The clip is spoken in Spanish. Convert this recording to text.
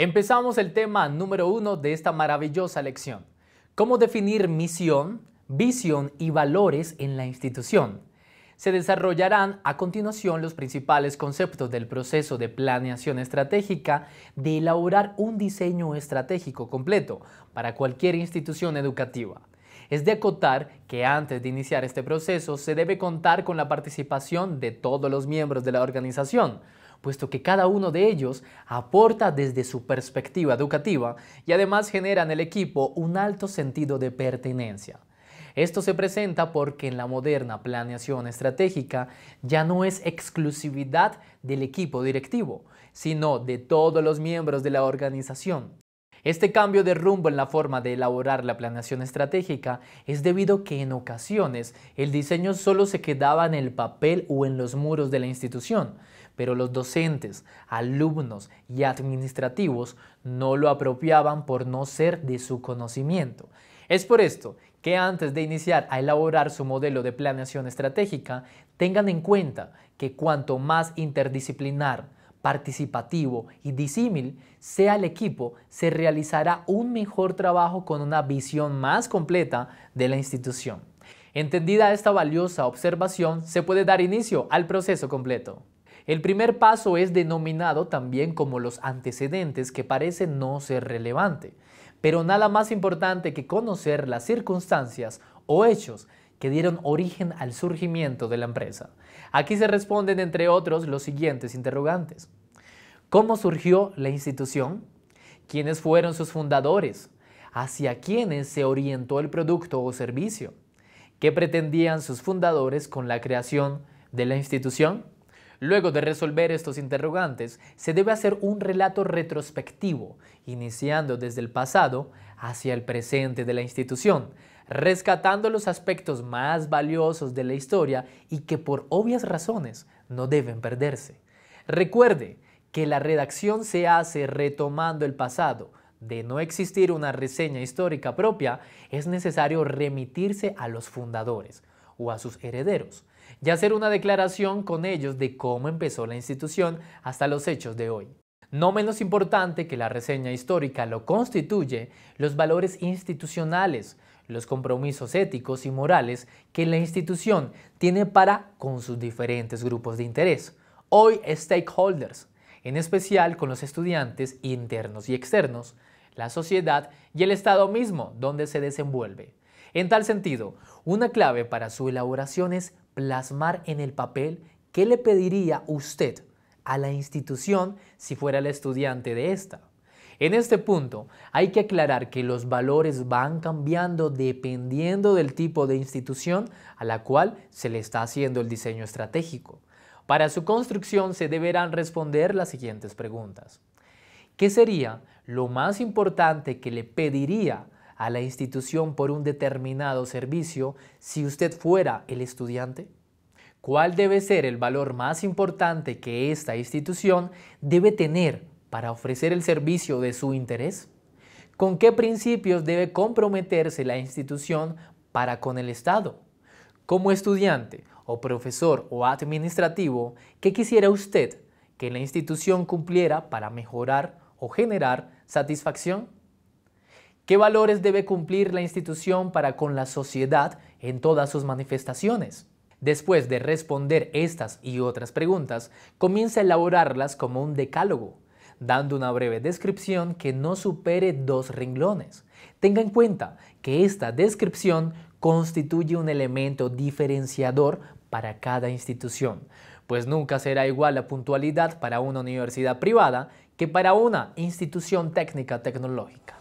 Empezamos el tema número uno de esta maravillosa lección. ¿Cómo definir misión, visión y valores en la institución? Se desarrollarán a continuación los principales conceptos del proceso de planeación estratégica de elaborar un diseño estratégico completo para cualquier institución educativa. Es de acotar que antes de iniciar este proceso se debe contar con la participación de todos los miembros de la organización, puesto que cada uno de ellos aporta desde su perspectiva educativa y además genera en el equipo un alto sentido de pertenencia. Esto se presenta porque en la moderna planeación estratégica ya no es exclusividad del equipo directivo, sino de todos los miembros de la organización. Este cambio de rumbo en la forma de elaborar la planeación estratégica es debido a que en ocasiones el diseño solo se quedaba en el papel o en los muros de la institución, pero los docentes, alumnos y administrativos no lo apropiaban por no ser de su conocimiento. Es por esto que antes de iniciar a elaborar su modelo de planeación estratégica, tengan en cuenta que cuanto más interdisciplinar, participativo y disímil sea el equipo, se realizará un mejor trabajo con una visión más completa de la institución. Entendida esta valiosa observación, se puede dar inicio al proceso completo. El primer paso es denominado también como los antecedentes que parece no ser relevante, pero nada más importante que conocer las circunstancias o hechos que dieron origen al surgimiento de la empresa. Aquí se responden, entre otros, los siguientes interrogantes. ¿Cómo surgió la institución? ¿Quiénes fueron sus fundadores? ¿Hacia quiénes se orientó el producto o servicio? ¿Qué pretendían sus fundadores con la creación de la institución? Luego de resolver estos interrogantes, se debe hacer un relato retrospectivo, iniciando desde el pasado hacia el presente de la institución, rescatando los aspectos más valiosos de la historia y que por obvias razones no deben perderse. Recuerde que la redacción se hace retomando el pasado. De no existir una reseña histórica propia, es necesario remitirse a los fundadores, o a sus herederos, y hacer una declaración con ellos de cómo empezó la institución hasta los hechos de hoy. No menos importante que la reseña histórica lo constituye los valores institucionales, los compromisos éticos y morales que la institución tiene para con sus diferentes grupos de interés, hoy stakeholders, en especial con los estudiantes internos y externos, la sociedad y el Estado mismo donde se desenvuelve. En tal sentido, una clave para su elaboración es plasmar en el papel qué le pediría usted a la institución si fuera el estudiante de esta. En este punto, hay que aclarar que los valores van cambiando dependiendo del tipo de institución a la cual se le está haciendo el diseño estratégico. Para su construcción se deberán responder las siguientes preguntas. ¿Qué sería lo más importante que le pediría a la institución por un determinado servicio si usted fuera el estudiante? ¿Cuál debe ser el valor más importante que esta institución debe tener para ofrecer el servicio de su interés? ¿Con qué principios debe comprometerse la institución para con el Estado? Como estudiante o profesor o administrativo, ¿qué quisiera usted que la institución cumpliera para mejorar o generar satisfacción? ¿Qué valores debe cumplir la institución para con la sociedad en todas sus manifestaciones? Después de responder estas y otras preguntas, comienza a elaborarlas como un decálogo, dando una breve descripción que no supere dos renglones. Tenga en cuenta que esta descripción constituye un elemento diferenciador para cada institución, pues nunca será igual la puntualidad para una universidad privada que para una institución técnica tecnológica.